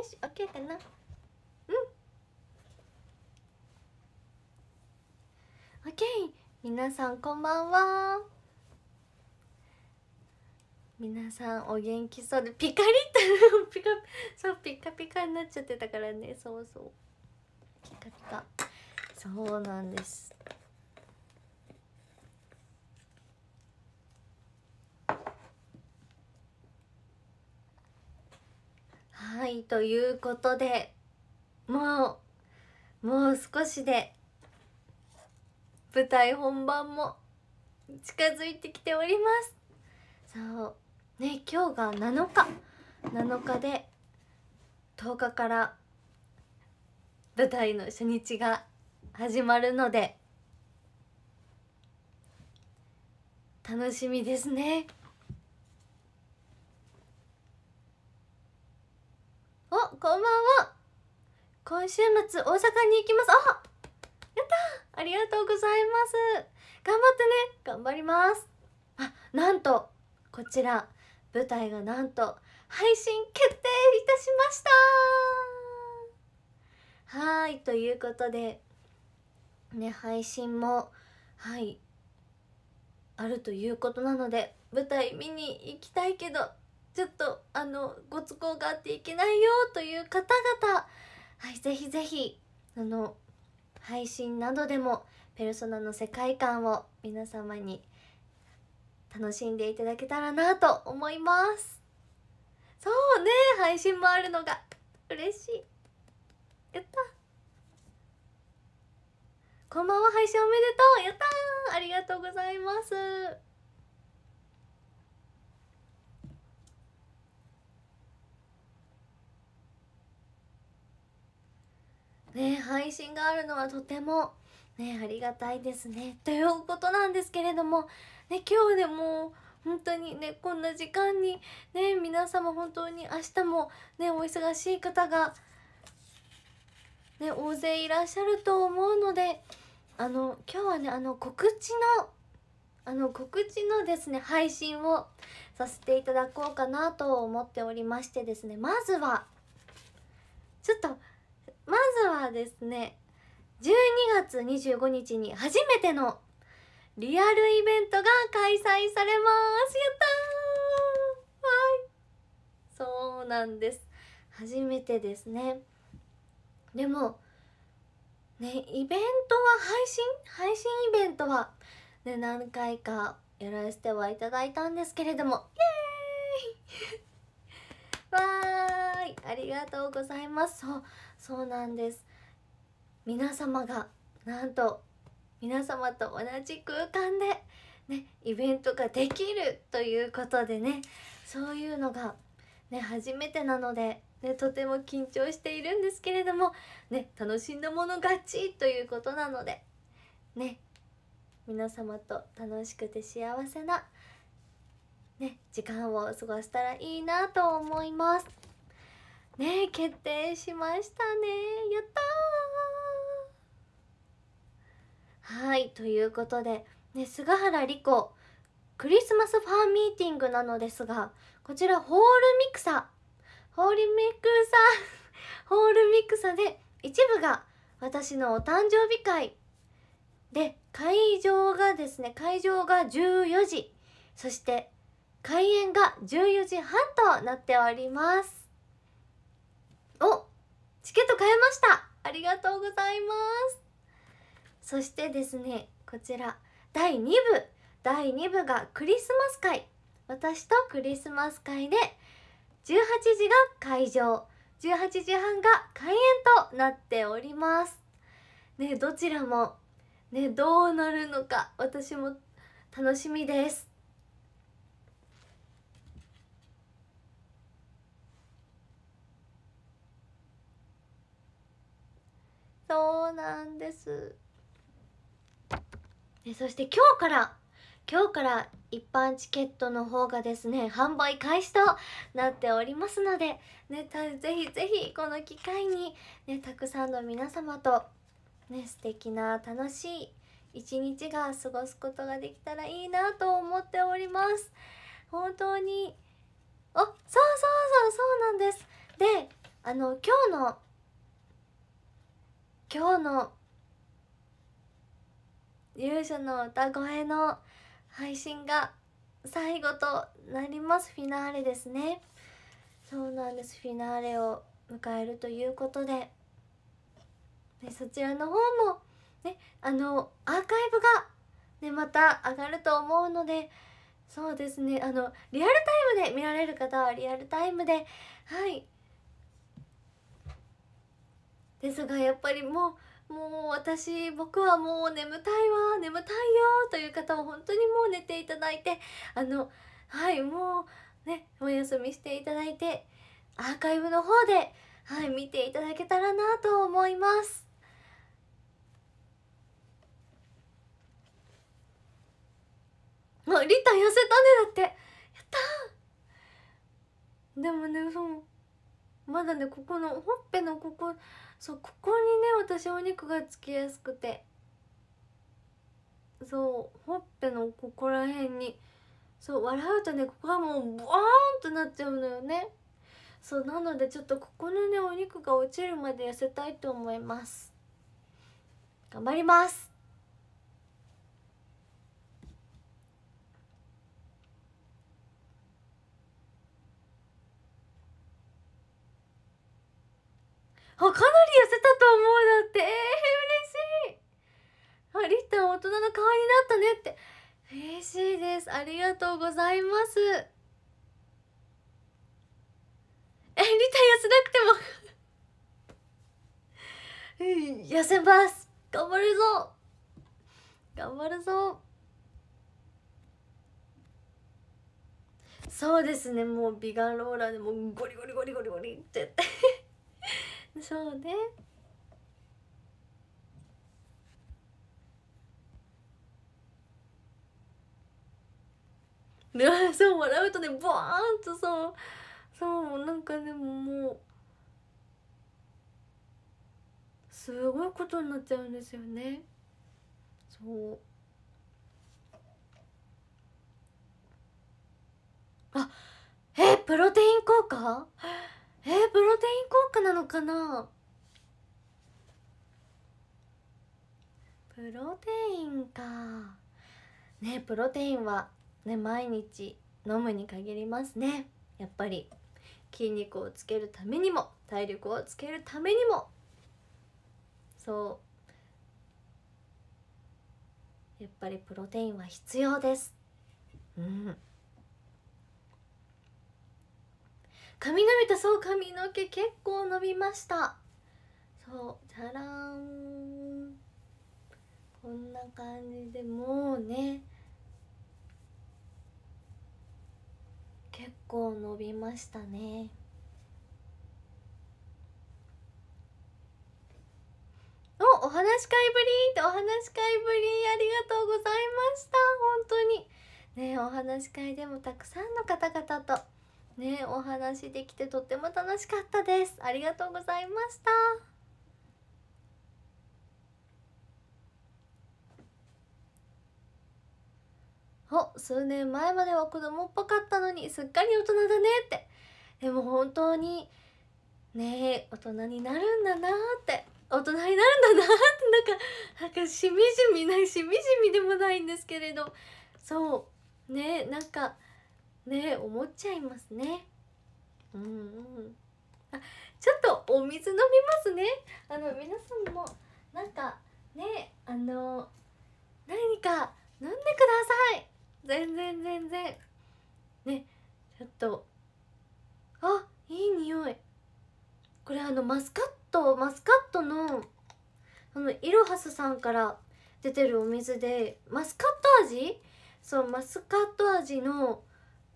よし OK かなうん OK 皆さんこんばんは皆さんお元気そうでピカリッと ピカそうピカピカになっちゃってたからねそうそうピカピカそうなんですいということでもうもう少しで舞台本番も近づいてきておりますそうね今日が7日7日で10日から舞台の初日が始まるので楽しみですね。おこんばんは今週末大阪に行きますあやったありがとうございます頑張ってね頑張りますあなんとこちら舞台がなんと配信決定いたしましたはいということでね配信もはいあるということなので舞台見に行きたいけどちょっとあのご都合があっていけないよという方々はいぜひぜひあの配信などでもペルソナの世界観を皆様に楽しんでいただけたらなと思いますそうね配信もあるのが嬉しいやったこんばんは配信おめでとうやったありがとうございますね配信があるのはとてもねありがたいですねということなんですけれどもね今日でも本当にねこんな時間にね皆様本当に明日もねお忙しい方がね大勢いらっしゃると思うのであの今日はねあの告知のあの告知のですね配信をさせていただこうかなと思っておりましてですねまずはちょっとまずはですね12月25日に初めてのリアルイベントが開催されますやったーはいそうなんです初めてですねでもねイベントは配信配信イベントはね何回かやらせてはいただいたんですけれどもイエーイわーいありがとうございますそうそうなんです皆様がなんと皆様と同じ空間でねイベントができるということでねそういうのがね初めてなのでね、とても緊張しているんですけれども、ね、楽しんだもの勝ちということなので、ね、皆様と楽しくて幸せな、ね、時間を過ごせたらいいなと思います。ね決定しましたねやったはいということで、ね、菅原莉子クリスマスファンミーティングなのですがこちらホールミクサホールミクサ ホールミクサで一部が私のお誕生日会で会場がですね会場が14時そして開演が14時半となっておりますおチケット買えましたありがとうございますそしてですねこちら第2部第2部がクリスマス会私とクリスマス会で18時が会場18時半が開演となっておりますねどちらもねどうなるのか私も楽しみですそうなんですでそして今日から今日から一般チケットの方がですね販売開始となっておりますので、ね、たぜひぜひこの機会に、ね、たくさんの皆様と、ね、素敵な楽しい一日が過ごすことができたらいいなと思っております本当にあそうそうそうそうなんですであの今日の今日の勇者の歌声の配信が最後となりますフィナーレですねそうなんですフィナーレを迎えるということで、でそちらの方もねあのアーカイブが、ね、また上がると思うのでそうですねあのリアルタイムで見られる方はリアルタイムではいですがやっぱりもうもう私僕はもう眠たいわ眠たいよという方は本当にもう寝ていただいてあのはいもうねお休みしていただいてアーカイブの方ではい見ていただけたらなと思います。あ、リタ痩せたねだってやったでもねそうまだねここのほっぺのここそうここにね私お肉がつきやすくてそうほっぺのここら辺にそう笑うとねここはもうボーンってなっちゃうのよねそうなのでちょっとここのねお肉が落ちるまで痩せたいと思います頑張りますあかなり痩せたと思うだってえー、嬉しいありっちゃん大人の顔になったねって嬉しいですありがとうございますえりた痩せなくても痩せます頑張るぞ頑張るぞそうですねもう美顔ローラーでもゴリゴリゴリゴリゴリってそうねで そう笑うとねボーンとそうそうなんかでももうすごいことになっちゃうんですよねそうあえプロテイン効果えー、プロテイン効果なのかなプロテインかねプロテインはね毎日飲むに限りますねやっぱり筋肉をつけるためにも体力をつけるためにもそうやっぱりプロテインは必要ですうん髪伸びたそう髪の毛結構伸びましたそうじゃらんこんな感じでもうね結構伸びましたねおお話し会ぶりってお話し会ぶりありがとうございました本当にねお話し会でもたくさんの方々とねお話できてとっても楽しかったですありがとうございましたお数年前までは子供っぽかったのにすっかり大人だねってでも本当にね大人になるんだなって大人になるんだなってなんかなんかしみじみないしみじみでもないんですけれどそうねなんかね思っちゃいますねうんうんあちょっとお水飲みますねあの皆さんもなんかねあの何か飲んでください全然全然ねちょっとあいい匂いこれあのマスカットマスカットのあのイロハスさんから出てるお水でマスカット味そうマスカット味の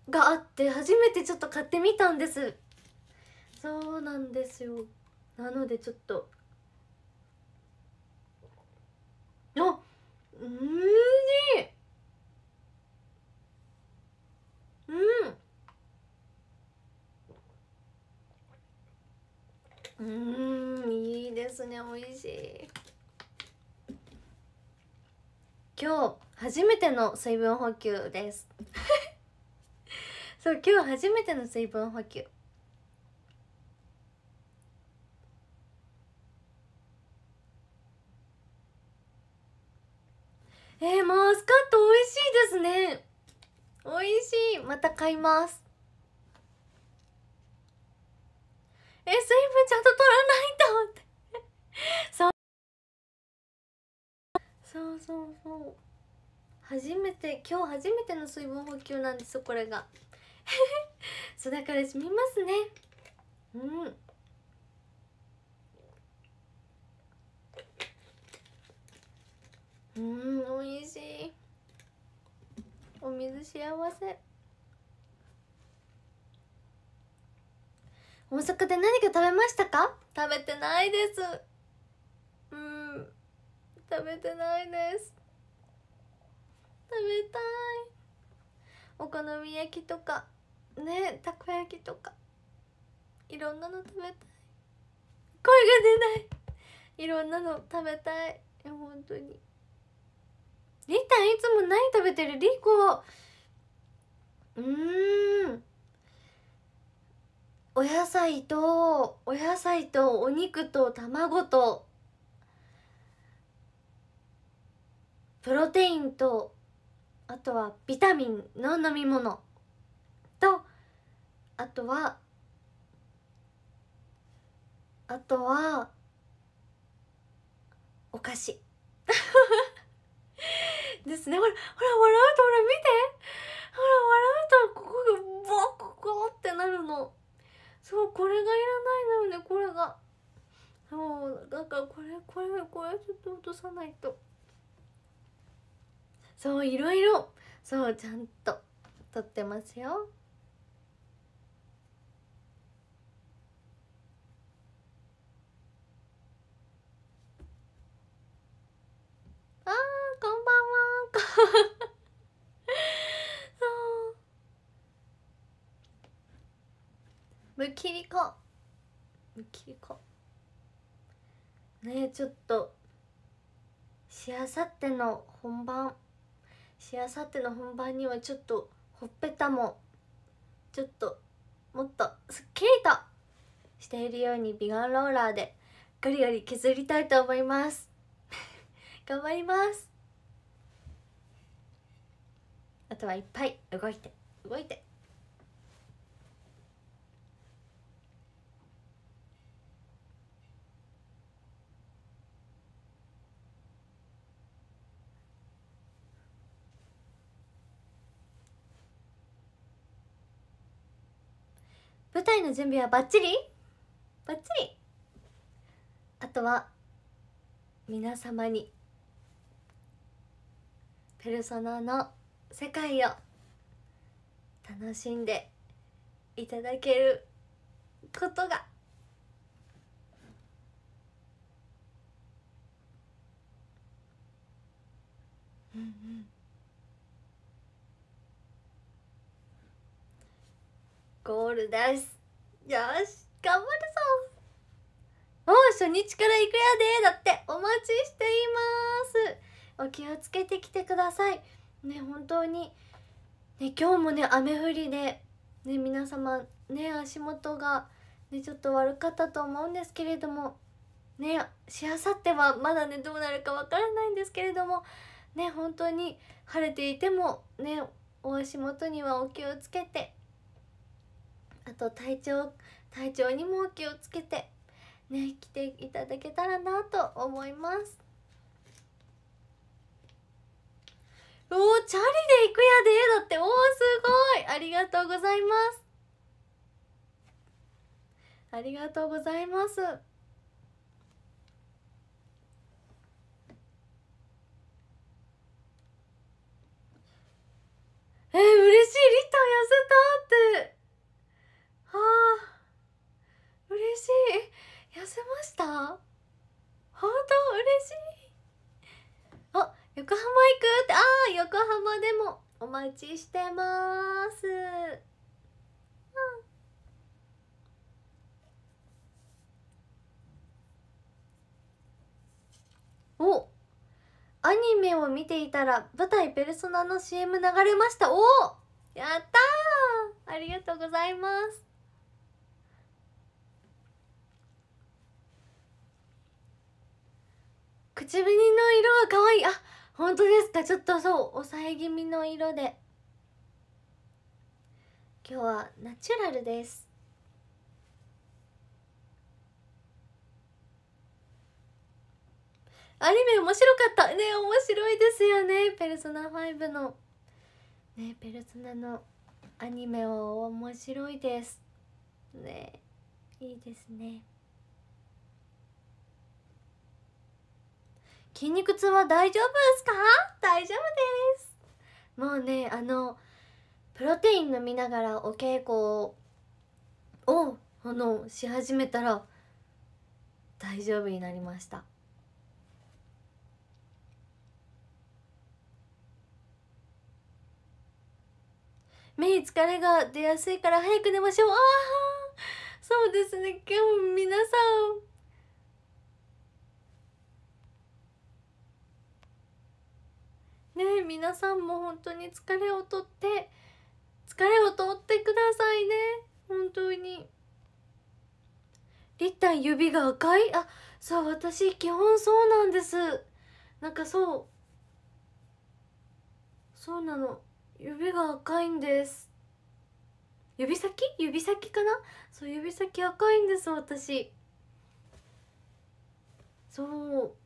があって初めてちょっと買ってみたんですそうなんですよなのでちょっとあうんしいうんうんいいですね美味しい今日初めての水分補給ですそう今日初めての水分補給えー、マスカット美味しいですね美味しいまた買いますえ水分ちゃんと取らないとって そうそうそうそう初めて今日初めての水分補給なんですこれがそうだから染みますねうんうん美味しいお水幸せ大阪で何か食べましたか食べてないですうん食べてないです食べたいお好み焼きとかねたこ焼きとかいろんなの食べたい声が出ないいろんなの食べたい本当にりーたんいつも何食べてるりこうんお野菜とお野菜とお肉と卵とプロテインとあとはビタミンの飲み物とあとはあとはお菓子 ですねほらほら笑うとほら見てほら笑うとここがボッコってなるのそうこれがいらないのよねこれがそうだからこれこれこれちょっと落とさないとそういろいろそうちゃんと撮ってますよむきりこむきりこねえちょっとしあさっての本番しあさっての本番にはちょっとほっぺたもちょっともっとすっきりとしているように美顔ローラーでガリガリ削りたいと思います 頑張りますあとはいっぱい動いて動いて舞台の準備はバッチリバッチリあとは皆様にペルソナの世界を楽しんでいただけることがうんうんゴールですよし頑張るぞもう初日から行くやでだってお待ちしていますお気をつけてきてくださいね本当にね今日もね雨降りでね皆様ね足元がねちょっと悪かったと思うんですけれどもねしあさってはまだねどうなるかわからないんですけれどもね本当に晴れていてもねお足元にはお気をつけてあと体調体調にも気をつけてね来ていただけたらなと思いますおおチャリで行くやでだっておおすごいありがとうございますありがとうございますえー、嬉しいリッタ行くってああ横浜でもお待ちしてますおアニメを見ていたら舞台「ペルソナ」の CM 流れましたおやったありがとうございます唇の色は可愛いあ本当ですかちょっとそう抑え気味の色で今日はナチュラルですアニメ面白かったね面白いですよね「ペルソナ5の」ねペルソナのアニメは面白いですねいいですね筋肉痛は大丈夫ですか大丈夫ですもうねあのプロテイン飲みながらお稽古をあのし始めたら大丈夫になりました目に疲れが出やすいから早く寝ましょうああそうですね今日皆さんね皆さんも本当に疲れをとって疲れをとってくださいね本当にりったん指が赤いあそう私基本そうなんですなんかそうそうなの指が赤いんです指先指先かなそう指先赤いんです私そう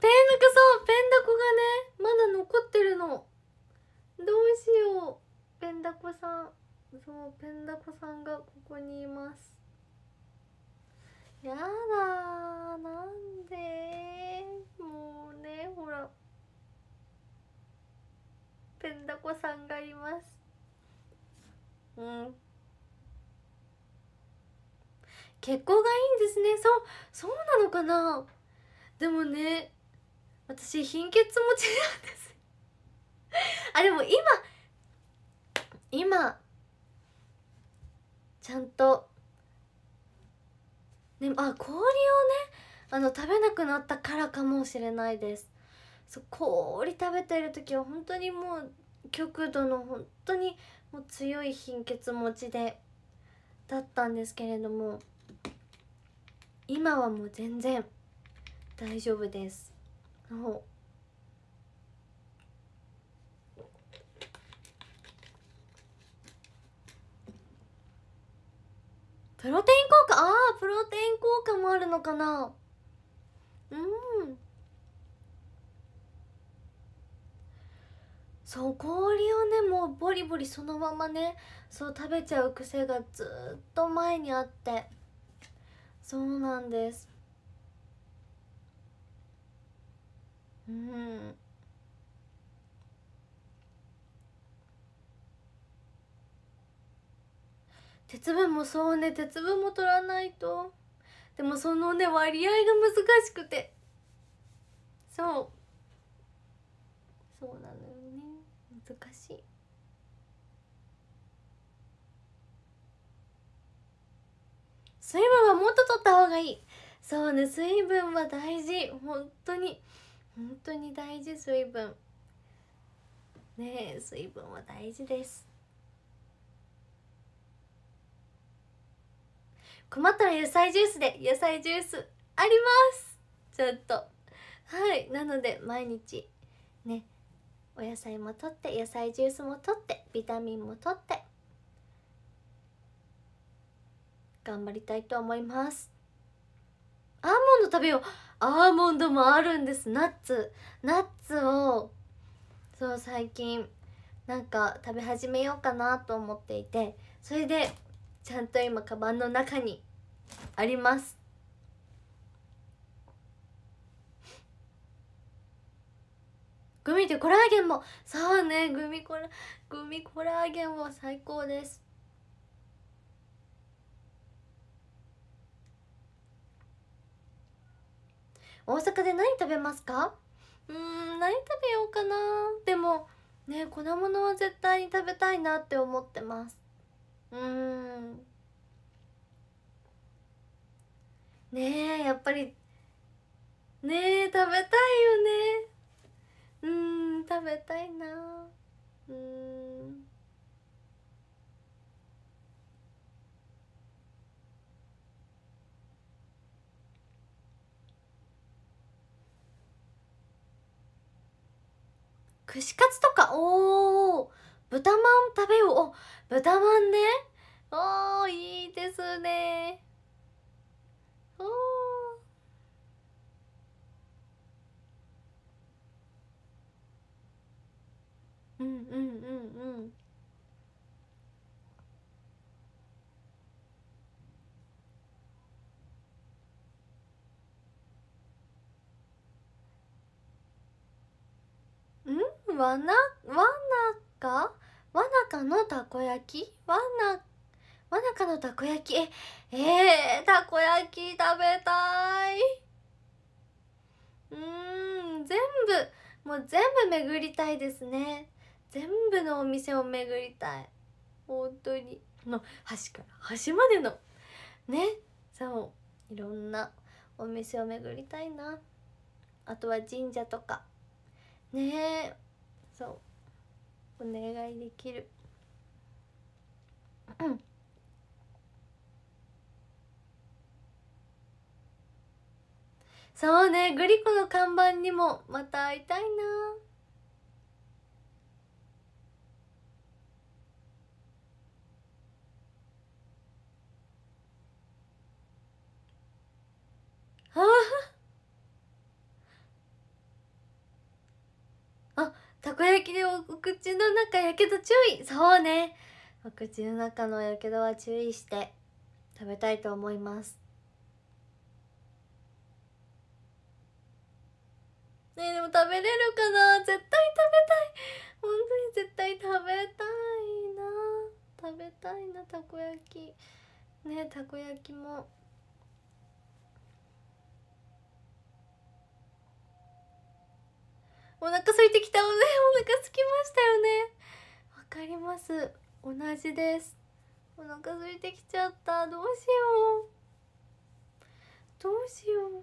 ペンダコそうペンダコがねまだ残ってるのどうしようペンダコさんそうペンダコさんがここにいますやだなんでもうねほらペンダコさんがいますうん血行がいいんですねそうそうなのかなでもね私貧血持ちなんです あでも今今ちゃんとねあ氷をねあの食べなくなったからかもしれないですそう氷食べてる時は本当にもう極度の本当にもう強い貧血持ちでだったんですけれども今はもう全然大丈夫です然后プロテイン効果ああプロテイン効果もあるのかなうんそう氷をねもうボリボリそのままねそう食べちゃう癖がずっと前にあってそうなんですうん鉄分もそうね鉄分も取らないとでもそのね割合が難しくてそうそうなのよね難しい水分はもっと取った方がいいそうね水分は大事本当に本当に大事水分ね水分は大事です困ったら野菜ジュースで野菜ジュースありますちょっとはいなので毎日ねお野菜もとって野菜ジュースもとってビタミンもとって頑張りたいと思いますアーモンド食べようアーモンドもあるんですナッツナッツをそう最近なんか食べ始めようかなと思っていてそれでちゃんと今カバンの中にありますグミてコラーゲンもそうねグミコラグミコラーゲンも最高です大阪で何食べますかうーん何食べようかなでもね粉物は絶対に食べたいなって思ってますうんねえやっぱりねえ食べたいよねうん食べたいなうん串カツとかおお豚まん食べようお豚まんねおーいいですねおおうんうんうんうんわなわなかわなかのたこ焼きわなわなかのたこ焼きええー、たこ焼き食べたいうーん全部もう全部巡りたいですね全部のお店を巡りたい本当にの端から端までのねそういろんなお店を巡りたいなあとは神社とかねえそうお願いできるそうねグリコの看板にもまた会いたいなあたこ焼きでお口の中やけど注意そうねお口の中のやけどは注意して食べたいと思いますねえでも食べれるかな絶対食べたい本当に絶対食べたいな食べたいなたこ焼きねたこ焼きもお腹空いてきたおねお腹すきましたよねわかります同じですお腹空いてきちゃったどうしようどうしよう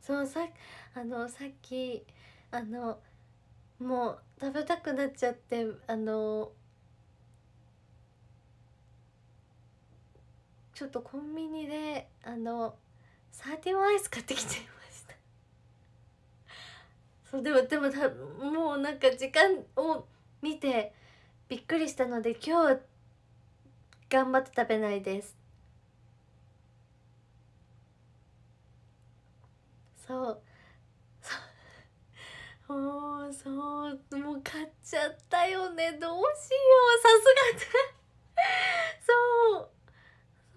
そうさあのさっきあのもう食べたくなっちゃってあのちょっとコンビニであのサーティワンアイス買ってきちゃいましたそうでもでもたもうなんか時間を見てびっくりしたので今日頑張って食べないですそうそうそうもう買っちゃったよねどうしようさすがそう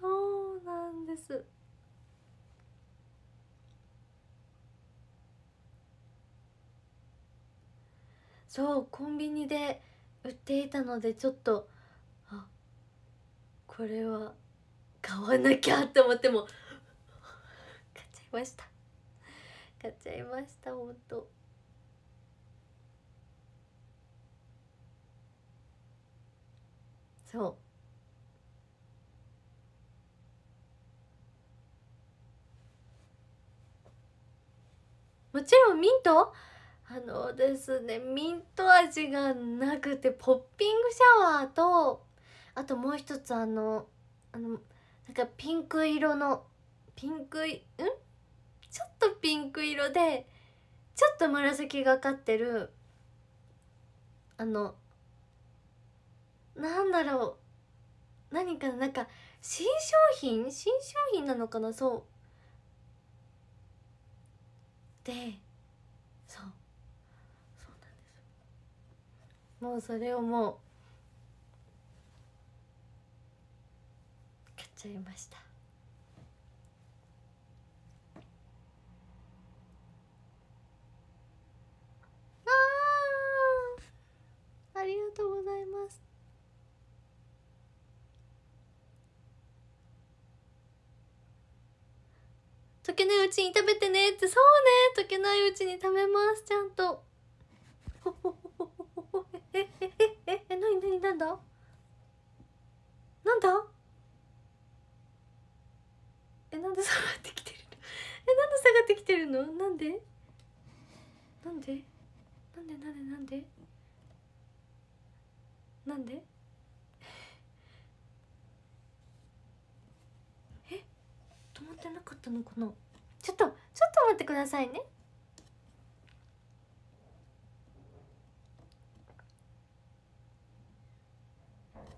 そうなんですそうコンビニで売っていたのでちょっとあこれは買わなきゃって思っても買っちゃいました買っちゃいましたほんと。そうもちろんミントあのですねミント味がなくてポッピングシャワーとあともう一つあのあのなんかピンク色のピンクいんちょっとピンク色でちょっと紫がかってるあのなんだろう何かなんか新商品新商品なのかなそうでもうそれをもう買っちゃいましたあありがとうございます溶けないうちに食べてねってそうね溶けないうちに食べますちゃんと。なになんだなんだえなんで下がってきてるのえなんで下がってきてるのなんでなんでなんでなんでなんでなんでえ止まってなかったのかなちょっとちょっと待ってくださいね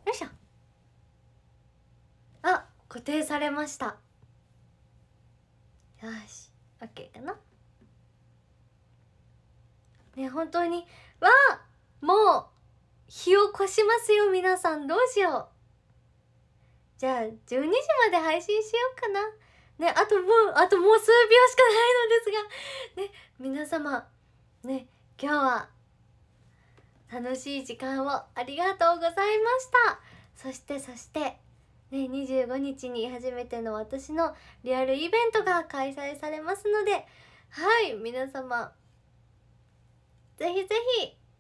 よいしょあ固定されましたよし OK かなね本当にわあもう日を越しますよ皆さんどうしようじゃあ12時まで配信しようかなねあともうあともう数秒しかないのですがね皆様ね今日は楽しい時間をありがとうございましたそしてそしてね25日に初めての私のリアルイベントが開催されますのではい皆様ぜひぜ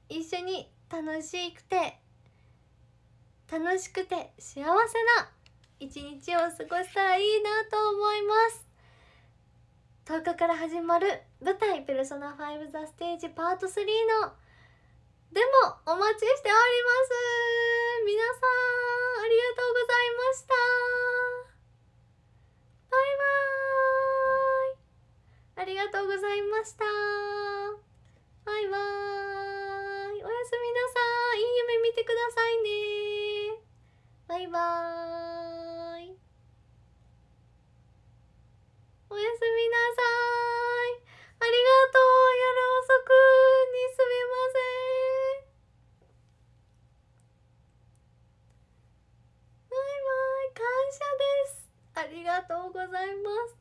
ひ一緒に楽しくて楽しくて幸せな一日を過ごしたらいいなと思います10日から始まる舞台「ペルソナ5ザステージパート3のでもお待ちしております皆さんありがとうございましたバイバーイありがとうございましたバイバーイおやすみなさいいい夢見てくださいねバイバーイおやすみなさいありがとう夜遅くにすみません感謝ですありがとうございます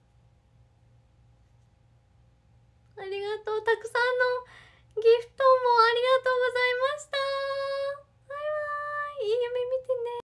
ありがとうたくさんのギフトもありがとうございましたバイバイいい夢見てね